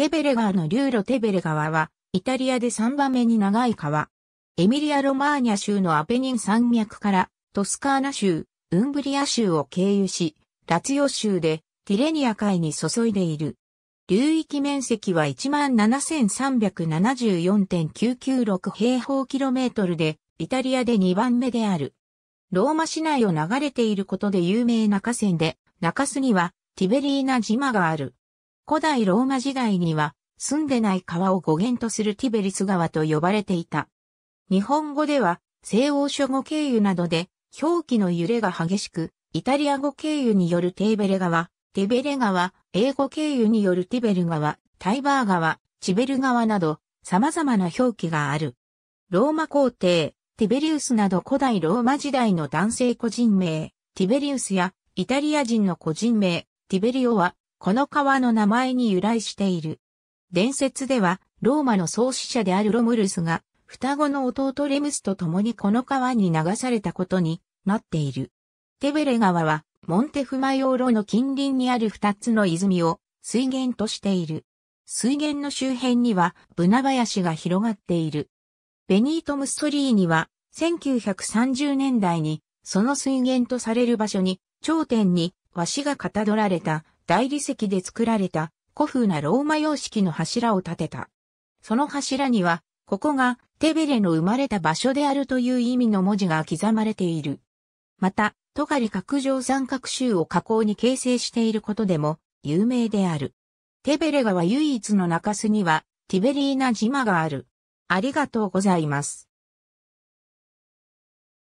テベレ川のーロテベレ川は、イタリアで3番目に長い川。エミリア・ロマーニャ州のアペニン山脈から、トスカーナ州、ウンブリア州を経由し、ラツィオ州でティレニア海に注いでいる。流域面積は17,374.996平方キロメートルで、イタリアで2番目である。ローマ市内を流れていることで有名な河川で、中州にはティベリーナ島がある。古代ローマ時代には、住んでない川を語源とするティベリス川と呼ばれていた。日本語では、西欧諸語経由などで、表記の揺れが激しく、イタリア語経由によるテーベレ川、テベレ川、英語経由によるティベル川、タイバー川、チベル川など、様々な表記がある。ローマ皇帝、ティベリウスなど古代ローマ時代の男性個人名、ティベリウスやイタリア人の個人名、ティベリオはこの川の名前に由来している。伝説では、ローマの創始者であるロムルスが、双子の弟レムスと共にこの川に流されたことになっている。テベレ川は、モンテフマヨーロの近隣にある二つの泉を水源としている。水源の周辺には、ブナ林が広がっている。ベニート・ムッソリーニは、1930年代に、その水源とされる場所に、頂点に、和紙がかたどられた大理石で作られた古風なローマ様式の柱を建てた。その柱には、ここがテベレの生まれた場所であるという意味の文字が刻まれている。また、トガリ角上三角州を河口に形成していることでも有名である。テベレ川唯一の中州にはティベリーナ島がある。ありがとうございます。